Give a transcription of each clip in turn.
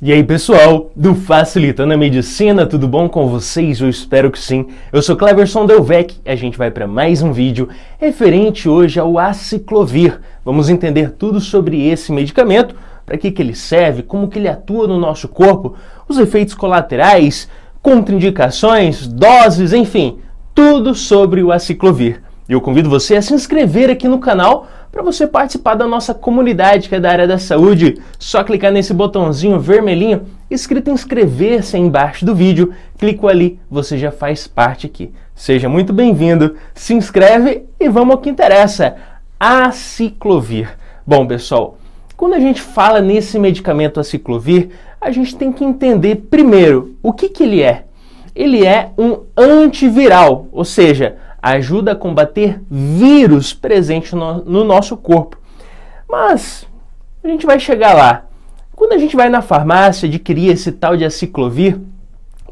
E aí pessoal, do Facilitando a Medicina, tudo bom com vocês? Eu espero que sim. Eu sou Cleverson Delvec e a gente vai para mais um vídeo referente hoje ao aciclovir. Vamos entender tudo sobre esse medicamento, para que, que ele serve, como que ele atua no nosso corpo, os efeitos colaterais, contraindicações, doses, enfim, tudo sobre o aciclovir. E eu convido você a se inscrever aqui no canal para você participar da nossa comunidade que é da área da saúde. Só clicar nesse botãozinho vermelhinho escrito inscrever-se embaixo do vídeo. Clico ali, você já faz parte aqui. Seja muito bem-vindo, se inscreve e vamos ao que interessa, a ciclovir. Bom, pessoal, quando a gente fala nesse medicamento aciclovir, a gente tem que entender primeiro o que, que ele é. Ele é um antiviral, ou seja, ajuda a combater vírus presentes no, no nosso corpo. Mas a gente vai chegar lá. Quando a gente vai na farmácia adquirir esse tal de aciclovir,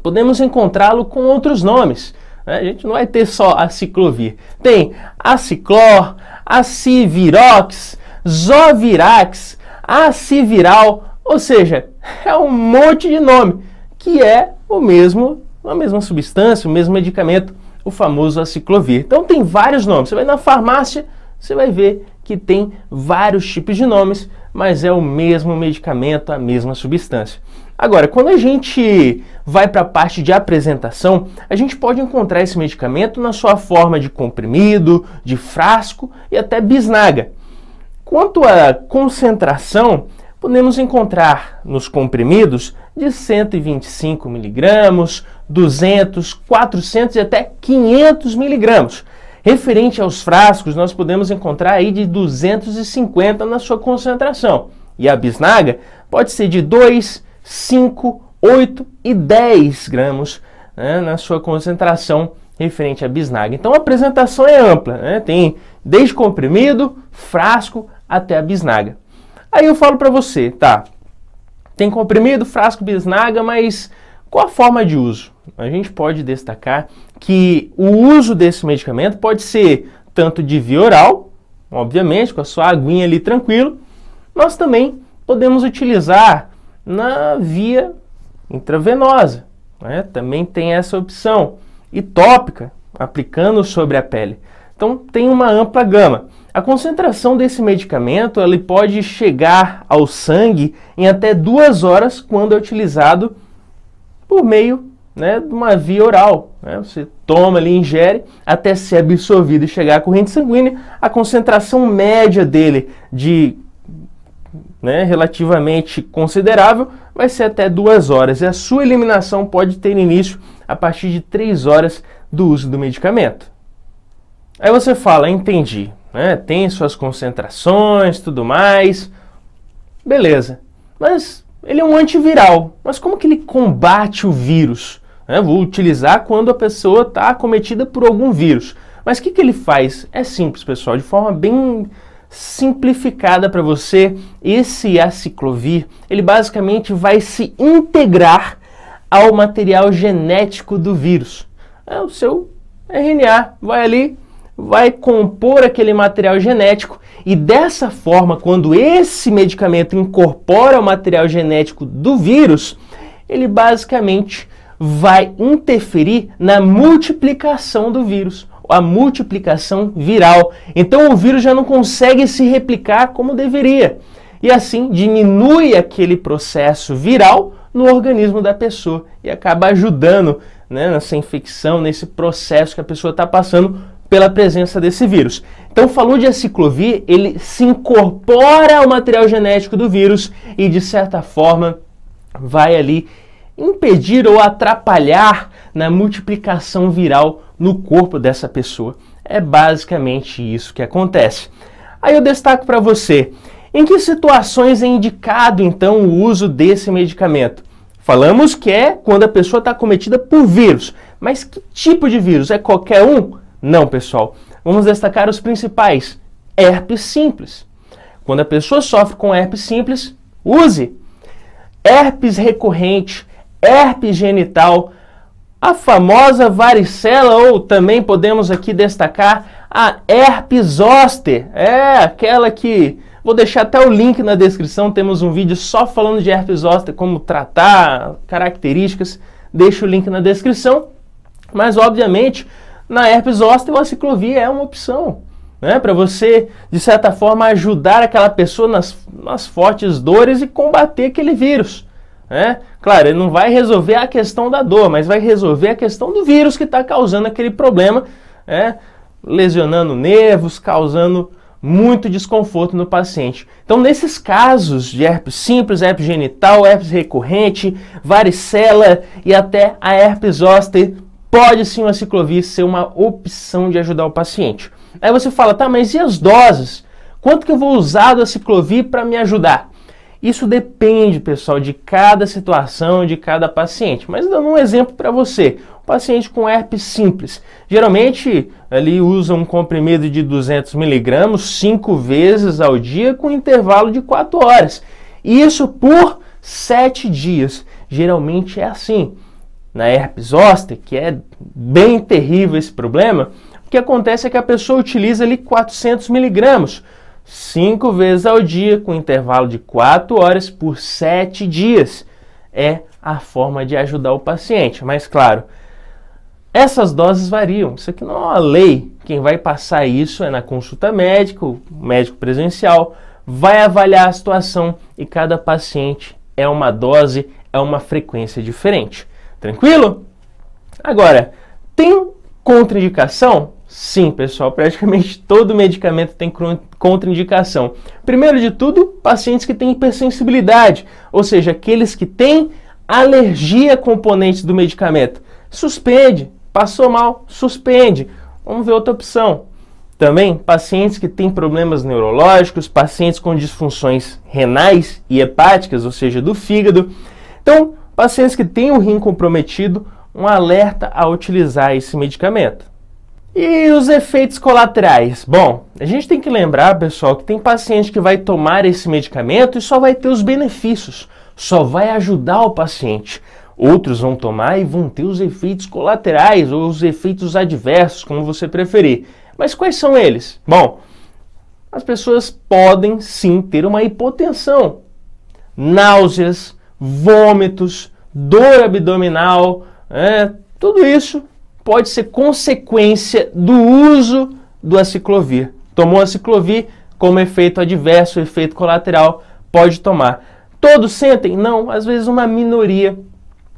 podemos encontrá-lo com outros nomes. Né? A gente não vai ter só aciclovir. Tem aciclor, acivirox, zovirax, aciviral, ou seja, é um monte de nome que é o mesmo, a mesma substância, o mesmo medicamento o famoso aciclovir. Então tem vários nomes. Você vai na farmácia, você vai ver que tem vários tipos de nomes, mas é o mesmo medicamento, a mesma substância. Agora, quando a gente vai para a parte de apresentação, a gente pode encontrar esse medicamento na sua forma de comprimido, de frasco e até bisnaga. Quanto à concentração, podemos encontrar nos comprimidos de 125 miligramos, 200, 400 e até 500 miligramos. Referente aos frascos, nós podemos encontrar aí de 250 na sua concentração. E a bisnaga pode ser de 2, 5, 8 e 10 gramas né, na sua concentração referente à bisnaga. Então a apresentação é ampla, né? tem desde comprimido, frasco até a bisnaga. Aí eu falo para você, tá, tem comprimido, frasco, bisnaga, mas qual a forma de uso? A gente pode destacar que o uso desse medicamento pode ser tanto de via oral, obviamente, com a sua aguinha ali tranquilo, nós também podemos utilizar na via intravenosa. Né? Também tem essa opção. E tópica, aplicando sobre a pele. Então tem uma ampla gama. A concentração desse medicamento ele pode chegar ao sangue em até duas horas quando é utilizado por meio né, de uma via oral. Né? Você toma ali, ingere, até ser absorvido e chegar à corrente sanguínea. A concentração média dele de né, relativamente considerável vai ser até duas horas. E a sua eliminação pode ter início a partir de três horas do uso do medicamento. Aí você fala, entendi, né? tem suas concentrações, tudo mais. Beleza. Mas ele é um antiviral. Mas como que ele combate o vírus? Né? Vou utilizar quando a pessoa está acometida por algum vírus. Mas o que, que ele faz? É simples, pessoal, de forma bem simplificada para você. Esse aciclovir, ele basicamente vai se integrar ao material genético do vírus. É o seu RNA vai ali vai compor aquele material genético e dessa forma, quando esse medicamento incorpora o material genético do vírus, ele basicamente vai interferir na multiplicação do vírus, a multiplicação viral. Então o vírus já não consegue se replicar como deveria. E assim diminui aquele processo viral no organismo da pessoa e acaba ajudando né, nessa infecção, nesse processo que a pessoa está passando pela presença desse vírus. Então, falou de aciclovir, ele se incorpora ao material genético do vírus e, de certa forma, vai ali impedir ou atrapalhar na multiplicação viral no corpo dessa pessoa. É basicamente isso que acontece. Aí eu destaco para você, em que situações é indicado então o uso desse medicamento? Falamos que é quando a pessoa está cometida por vírus, mas que tipo de vírus? É qualquer um? Não, pessoal. Vamos destacar os principais. Herpes simples. Quando a pessoa sofre com herpes simples, use. Herpes recorrente, herpes genital, a famosa varicela, ou também podemos aqui destacar a herpes zoster. É, aquela que. Vou deixar até o link na descrição, temos um vídeo só falando de herpes zoster, como tratar, características. Deixo o link na descrição. Mas, obviamente, na herpes zoster uma ciclovia é uma opção. Né? Para você, de certa forma, ajudar aquela pessoa nas, nas fortes dores e combater aquele vírus. Né? Claro, ele não vai resolver a questão da dor, mas vai resolver a questão do vírus que está causando aquele problema, né? lesionando nervos, causando muito desconforto no paciente. Então, nesses casos de herpes simples, herpes genital, herpes recorrente, varicela e até a herpes zoster pode sim uma ciclovir ser uma opção de ajudar o paciente. Aí você fala, tá, mas e as doses? Quanto que eu vou usar da ciclovir para me ajudar? Isso depende, pessoal, de cada situação, de cada paciente. Mas dando um exemplo para você, um paciente com herpes simples, geralmente ele usa um comprimido de 200 miligramas cinco vezes ao dia com intervalo de 4 horas. Isso por 7 dias. Geralmente é assim na herpes zoster, que é bem terrível esse problema, o que acontece é que a pessoa utiliza ali 400 miligramos, cinco vezes ao dia, com intervalo de 4 horas por 7 dias. É a forma de ajudar o paciente. Mas, claro, essas doses variam. Isso aqui não é uma lei. Quem vai passar isso é na consulta médica, médico presencial, vai avaliar a situação e cada paciente é uma dose, é uma frequência diferente. Tranquilo? Agora, tem contraindicação? Sim, pessoal, praticamente todo medicamento tem contraindicação. Primeiro de tudo, pacientes que têm hipersensibilidade, ou seja, aqueles que têm alergia a componentes do medicamento. Suspende, passou mal, suspende. Vamos ver outra opção. Também pacientes que têm problemas neurológicos, pacientes com disfunções renais e hepáticas, ou seja, do fígado. Então, Pacientes que têm o rim comprometido, um alerta a utilizar esse medicamento. E os efeitos colaterais? Bom, a gente tem que lembrar, pessoal, que tem paciente que vai tomar esse medicamento e só vai ter os benefícios, só vai ajudar o paciente. Outros vão tomar e vão ter os efeitos colaterais ou os efeitos adversos, como você preferir. Mas quais são eles? Bom, as pessoas podem sim ter uma hipotensão, náuseas, vômitos, dor abdominal, é, tudo isso pode ser consequência do uso do aciclovir. Tomou aciclovir como efeito adverso, efeito colateral, pode tomar. Todos sentem? Não, às vezes uma minoria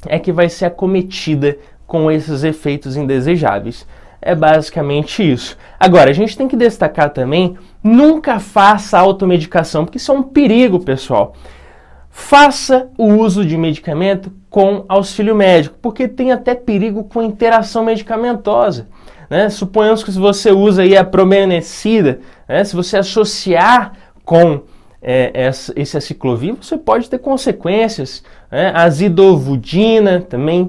é que vai ser acometida com esses efeitos indesejáveis. É basicamente isso. Agora, a gente tem que destacar também: nunca faça automedicação, porque isso é um perigo, pessoal. Faça o uso de medicamento com auxílio médico, porque tem até perigo com interação medicamentosa. Né? Suponhamos que se você usa aí a promenecida, né? se você associar com é, essa, esse aciclovir, você pode ter consequências. Né? A zidovudina também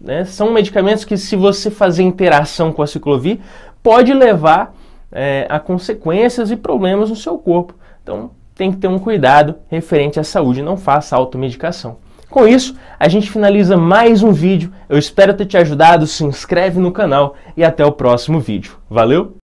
né? são medicamentos que, se você fazer interação com a ciclovir, pode levar é, a consequências e problemas no seu corpo. Então, tem que ter um cuidado referente à saúde, não faça automedicação. Com isso, a gente finaliza mais um vídeo. Eu espero ter te ajudado. Se inscreve no canal e até o próximo vídeo. Valeu!